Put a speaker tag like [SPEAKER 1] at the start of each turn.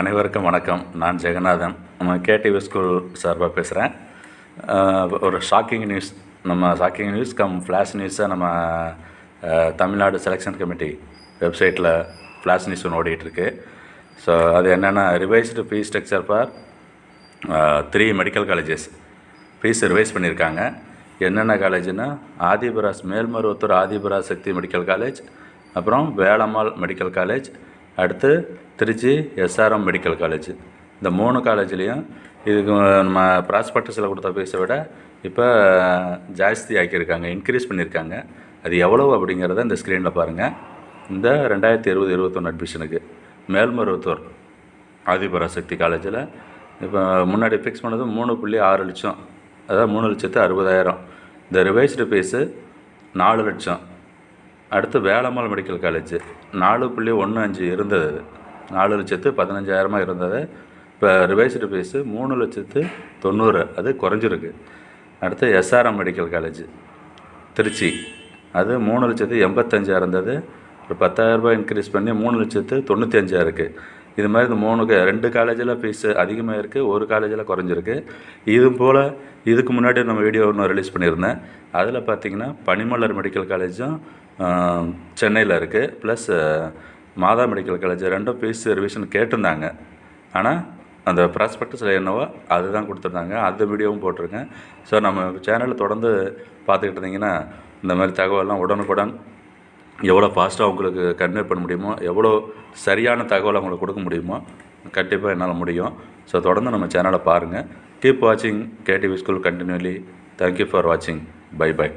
[SPEAKER 1] அனைவருக்கும் வணக்கம் நான் ஜெகநாதன் நம்ம கேடிவி ஸ்கூல் சார்பாக பேசுகிறேன் ஒரு ஷாக்கிங் நியூஸ் நம்ம ஷாக்கிங் நியூஸ் கம் ஃப்ளாஷ் நியூஸை நம்ம தமிழ்நாடு செலெக்ஷன் கமிட்டி வெப்சைட்டில் ஃப்ளாஷ் நியூஸ் ஒன்று ஓடிட்டுருக்கு ஸோ அது என்னென்னா revised fee structure for three medical colleges fee revise பண்ணியிருக்காங்க என்னென்ன காலேஜ்னா ஆதிபுரா மேல்மருவத்தூர் ஆதிபுரா சக்தி மெடிக்கல் காலேஜ் அப்புறம் வேளம்மாள் மெடிக்கல் காலேஜ் அடுத்து திருச்சி எஸ்ஆர்எம் மெடிக்கல் காலேஜ் இந்த மூணு காலேஜ்லேயும் இதுக்கு நம்ம ப்ராஸ்பெக்டஸில் கொடுத்த ஃபீஸை விட இப்போ ஜாஸ்தி ஆக்கியிருக்காங்க இன்க்ரீஸ் பண்ணியிருக்காங்க அது எவ்வளோ அப்படிங்கிறத இந்த ஸ்க்ரீனில் பாருங்கள் இந்த ரெண்டாயிரத்தி இருபது இருபத்தொன்று அட்மிஷனுக்கு மேல்மருவத்தூர் ஆதிபராசக்தி காலேஜில் இப்போ முன்னாடி ஃபிக்ஸ் பண்ணது மூணு புள்ளி ஆறு லட்சம் அதாவது மூணு லட்சத்து அறுபதாயிரம் இந்த ரிவைஸ்டு ஃபீஸு நாலு லட்சம் அடுத்து வேலம்மாள் மெடிக்கல் காலேஜ் நாலு புள்ளி ஒன்று அஞ்சு இருந்தது நாலு லட்சத்து பதினஞ்சாயிரமாக இருந்தது இப்போ ரிவைஸ்டு ஃபீஸு மூணு லட்சத்து தொண்ணூறு அது குறைஞ்சிருக்கு அடுத்து எஸ்ஆர்எம் மெடிக்கல் காலேஜ் திருச்சி அது மூணு லட்சத்து எண்பத்தஞ்சாக இருந்தது ஒரு பத்தாயிரரூபா இன்க்ரீஸ் பண்ணி மூணு லட்சத்து தொண்ணூற்றி அஞ்சாக இருக்குது இது மாதிரி இந்த மூணு ரெண்டு காலேஜில் ஃபீஸு அதிகமாக இருக்குது ஒரு காலேஜில் குறைஞ்சிருக்கு இது போல் இதுக்கு முன்னாடி நம்ம வீடியோ ஒன்று ரிலீஸ் பண்ணியிருந்தேன் அதில் பார்த்திங்கன்னா பனிமலர் மெடிக்கல் காலேஜும் சென்னையில் இருக்குது ப்ளஸ் மாதா மெடிக்கல் காலேஜ் ரெண்டும் ஃபீஸ் ரிவிஷன் கேட்டிருந்தாங்க ஆனால் அந்த ப்ராஸ்பெக்டஸில் என்னவோ அதுதான் கொடுத்துருந்தாங்க அந்த வீடியோவும் போட்டிருக்கேன் ஸோ நம்ம சேனலில் தொடர்ந்து பார்த்துக்கிட்டு இருந்தீங்கன்னா இந்த மாதிரி தகவலாம் உடனுக்குடன் எவ்வளோ ஃபாஸ்ட்டாக உங்களுக்கு கன்வே பண்ண முடியுமோ எவ்வளோ சரியான தகவலை அவங்களுக்கு கொடுக்க முடியுமோ கண்டிப்பாக என்னால் முடியும் ஸோ தொடர்ந்து நம்ம சேனலை பாருங்கள் கீப் வாட்சிங் KTV school continuously thank you for வாட்சிங் பை பை